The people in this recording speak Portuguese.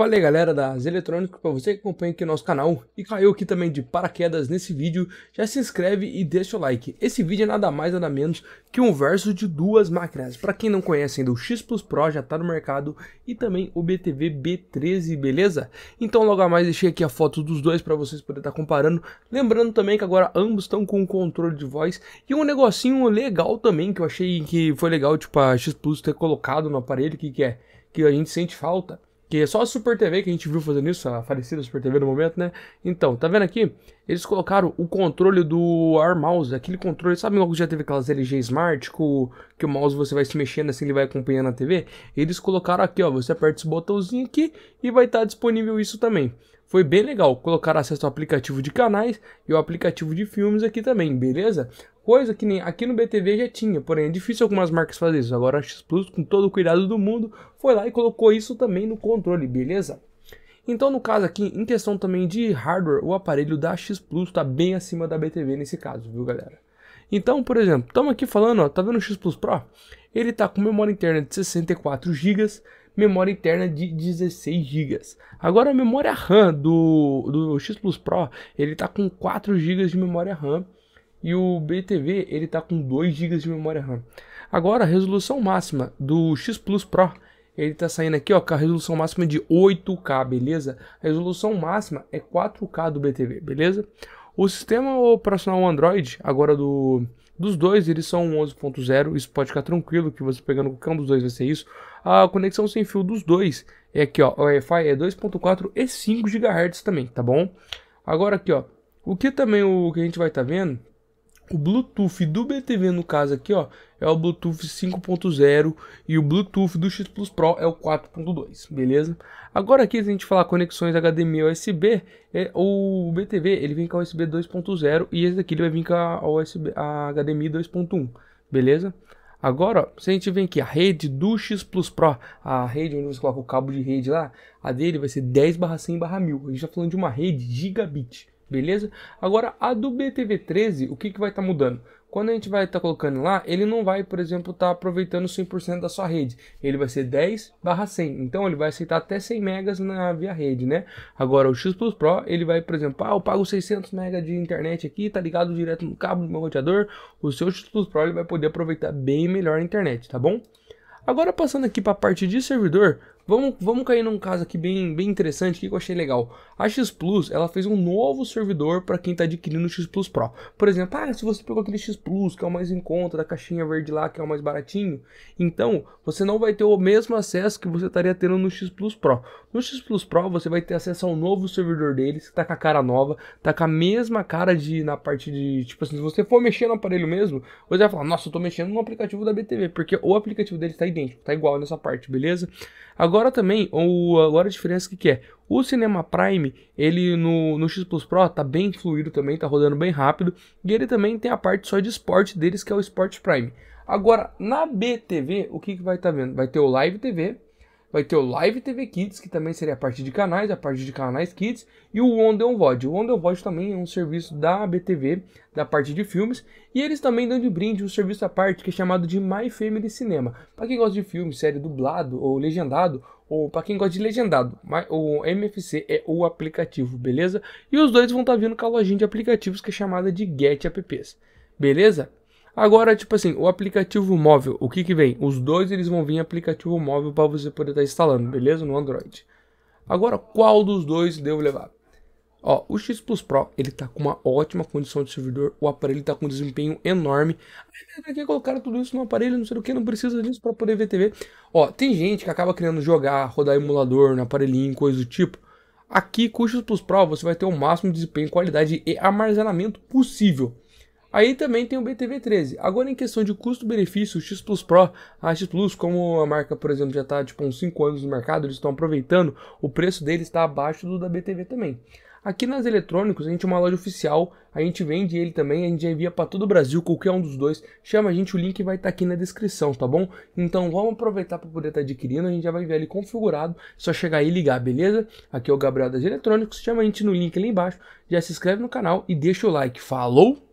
Fala aí galera da Z Eletrônico, para você que acompanha aqui o nosso canal e caiu aqui também de paraquedas nesse vídeo, já se inscreve e deixa o like. Esse vídeo é nada mais nada menos que um verso de duas máquinas. Para quem não conhece ainda, o X Plus Pro já está no mercado e também o BTV B13, beleza? Então logo a mais deixei aqui a foto dos dois para vocês poderem estar tá comparando. Lembrando também que agora ambos estão com um controle de voz e um negocinho legal também que eu achei que foi legal tipo a X Plus ter colocado no aparelho, que, que é que a gente sente falta que é só a Super TV que a gente viu fazendo isso, a falecida Super TV no momento, né? Então, tá vendo aqui? eles colocaram o controle do Air Mouse, aquele controle, sabe logo já teve aquelas LG Smart, com, que o mouse você vai se mexendo assim, ele vai acompanhando a TV? Eles colocaram aqui, ó, você aperta esse botãozinho aqui e vai estar tá disponível isso também. Foi bem legal, colocaram acesso ao aplicativo de canais e o aplicativo de filmes aqui também, beleza? Coisa que nem aqui no BTV já tinha, porém é difícil algumas marcas fazer isso. Agora a X Plus, com todo o cuidado do mundo, foi lá e colocou isso também no controle, beleza? Então, no caso aqui, em questão também de hardware, o aparelho da X Plus está bem acima da BTV nesse caso, viu galera? Então, por exemplo, estamos aqui falando, ó, tá vendo o X Plus Pro? Ele está com memória interna de 64 GB, memória interna de 16 GB. Agora a memória RAM do, do X Plus Pro, ele está com 4 GB de memória RAM e o BTV ele está com 2 GB de memória RAM. Agora a resolução máxima do X Plus Pro ele tá saindo aqui, ó, com a resolução máxima de 8K, beleza? A resolução máxima é 4K do BTV, beleza? O sistema operacional Android, agora do dos dois, eles são 11.0, isso pode ficar tranquilo que você pegando qualquer um dos dois vai ser isso. A conexão sem fio dos dois é aqui, ó, o Wi-Fi é 2.4 e 5 GHz também, tá bom? Agora aqui, ó, o que também o que a gente vai estar tá vendo o Bluetooth do BTV, no caso aqui, ó, é o Bluetooth 5.0 e o Bluetooth do X Plus Pro é o 4.2, beleza? Agora aqui, se a gente falar conexões HDMI e USB, é, o BTV ele vem com a USB 2.0 e esse daqui ele vai vir com a, USB, a HDMI 2.1, beleza? Agora, ó, se a gente vem aqui, a rede do X Plus Pro, a rede onde você coloca o cabo de rede lá, a dele vai ser 10 barra 100 barra 1000. A gente está falando de uma rede gigabit, beleza? Agora, a do BTV13, o que, que vai estar tá mudando? Quando a gente vai estar tá colocando lá, ele não vai, por exemplo, estar tá aproveitando 100% da sua rede. Ele vai ser 10 barra 100. Então, ele vai aceitar até 100 megas na via rede, né? Agora, o X Plus Pro, ele vai, por exemplo, ah, eu pago 600 megas de internet aqui, tá ligado direto no cabo do meu roteador. O seu X Plus Pro, ele vai poder aproveitar bem melhor a internet, tá bom? Agora, passando aqui para a parte de servidor, Vamos, vamos cair num caso aqui bem, bem interessante que eu achei legal. A X Plus ela fez um novo servidor para quem está adquirindo o X Plus Pro. Por exemplo, ah, se você pegou aquele X Plus que é o mais em conta, da caixinha verde lá que é o mais baratinho, então você não vai ter o mesmo acesso que você estaria tendo no X Plus Pro. No X Plus Pro você vai ter acesso ao novo servidor deles, que está com a cara nova, está com a mesma cara de na parte de tipo assim, se você for mexer no aparelho mesmo, você vai falar, nossa, eu estou mexendo no aplicativo da BTV, porque o aplicativo dele está idêntico, está igual nessa parte, beleza? Agora Agora também, o, agora a diferença que, que é? O Cinema Prime, ele no, no X Plus Pro tá bem fluido também, tá rodando bem rápido. E ele também tem a parte só de esporte deles, que é o Sport Prime. Agora, na BTV, o que, que vai estar tá vendo? Vai ter o Live TV, vai ter o Live TV Kids, que também seria a parte de canais, a parte de canais Kids, e o Ondeon VOD. O Ondeon VOD também é um serviço da ABTV, da parte de filmes, e eles também dão de brinde um serviço à parte que é chamado de My Family Cinema. Para quem gosta de filme, série dublado ou legendado, ou para quem gosta de legendado, o MFC é o aplicativo, beleza? E os dois vão estar tá vindo com a lojinha de aplicativos que é chamada de Get Apps. Beleza? Agora, tipo assim, o aplicativo móvel, o que que vem? Os dois eles vão vir aplicativo móvel para você poder estar tá instalando, beleza? No Android. Agora, qual dos dois devo levar? Ó, o X Plus Pro, ele tá com uma ótima condição de servidor, o aparelho tá com um desempenho enorme. Pra que colocaram tudo isso no aparelho, não sei o que, não precisa disso para poder ver TV. Ó, tem gente que acaba querendo jogar, rodar emulador no aparelhinho, coisa do tipo. Aqui com o X Plus Pro você vai ter o máximo de desempenho, qualidade e armazenamento possível. Aí também tem o BTV13. Agora, em questão de custo-benefício, o X Plus Pro, a X Plus, como a marca, por exemplo, já está tipo, uns 5 anos no mercado, eles estão aproveitando, o preço dele está abaixo do da BTV também. Aqui nas eletrônicos, a gente é uma loja oficial, a gente vende ele também, a gente envia para todo o Brasil, qualquer um dos dois. Chama a gente, o link vai estar tá aqui na descrição, tá bom? Então vamos aproveitar para poder estar tá adquirindo, a gente já vai ver ele configurado, é só chegar aí e ligar, beleza? Aqui é o Gabriel das Eletrônicos, chama a gente no link ali embaixo, já se inscreve no canal e deixa o like. Falou!